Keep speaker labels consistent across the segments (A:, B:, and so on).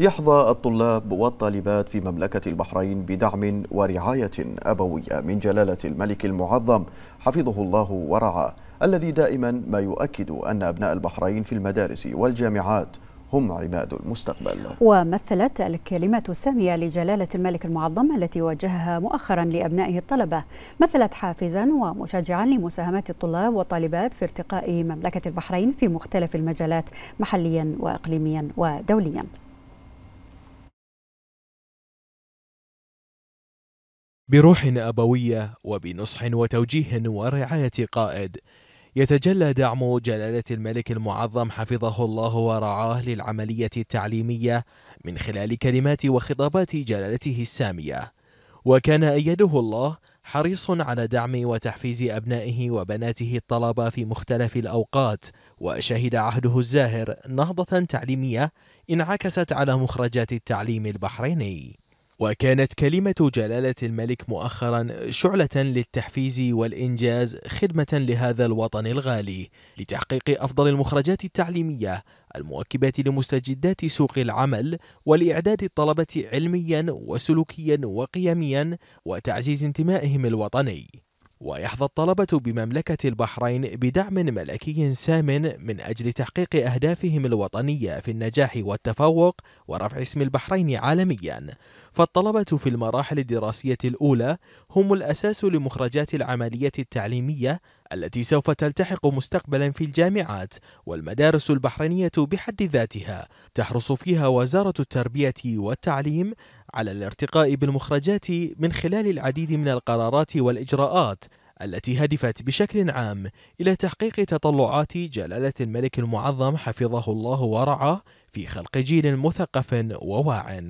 A: يحظى الطلاب والطالبات في مملكة البحرين بدعم ورعاية أبوية من جلالة الملك المعظم حفظه الله ورعاه الذي دائما ما يؤكد أن أبناء البحرين في المدارس والجامعات هم عماد المستقبل
B: ومثلت الكلمة السامية لجلالة الملك المعظم
A: التي وجهها مؤخرا لأبنائه الطلبة مثلت حافزا ومشجعا لمساهمة الطلاب والطالبات في ارتقاء مملكة البحرين في مختلف المجالات محليا وإقليميا ودوليا
B: بروح أبوية وبنصح وتوجيه ورعاية قائد يتجلى دعم جلالة الملك المعظم حفظه الله ورعاه للعملية التعليمية من خلال كلمات وخطابات جلالته السامية وكان أيده الله حريص على دعم وتحفيز أبنائه وبناته الطلبة في مختلف الأوقات وشهد عهده الزاهر نهضة تعليمية انعكست على مخرجات التعليم البحريني وكانت كلمة جلالة الملك مؤخرا شعلة للتحفيز والإنجاز خدمة لهذا الوطن الغالي لتحقيق أفضل المخرجات التعليمية المواكبة لمستجدات سوق العمل ولإعداد الطلبة علميا وسلوكيا وقيميا وتعزيز انتمائهم الوطني ويحظى الطلبة بمملكة البحرين بدعم ملكي سام من أجل تحقيق أهدافهم الوطنية في النجاح والتفوق ورفع اسم البحرين عالميا فالطلبة في المراحل الدراسية الأولى هم الأساس لمخرجات العملية التعليمية التي سوف تلتحق مستقبلا في الجامعات والمدارس البحرينية بحد ذاتها تحرص فيها وزارة التربية والتعليم على الارتقاء بالمخرجات من خلال العديد من القرارات والإجراءات التي هدفت بشكل عام إلى تحقيق تطلعات جلالة الملك المعظم حفظه الله ورعاه في خلق جيل مثقف وواعٍ.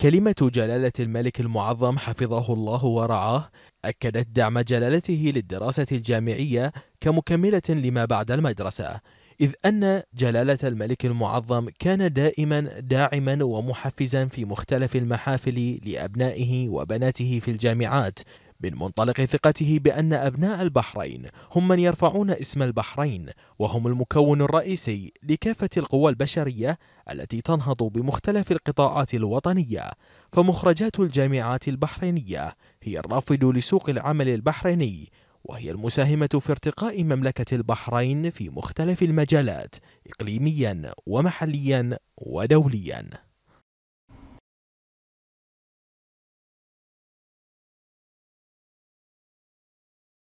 B: كلمة جلالة الملك المعظم حفظه الله ورعاه أكدت دعم جلالته للدراسة الجامعية كمكملة لما بعد المدرسة، إذ أن جلالة الملك المعظم كان دائما داعما ومحفزا في مختلف المحافل لأبنائه وبناته في الجامعات من منطلق ثقته بأن أبناء البحرين هم من يرفعون اسم البحرين وهم المكون الرئيسي لكافة القوى البشرية التي تنهض بمختلف القطاعات الوطنية فمخرجات الجامعات البحرينية هي الرافد لسوق العمل البحريني وهي المساهمة في ارتقاء مملكة البحرين في مختلف المجالات إقليميا
A: ومحليا ودوليا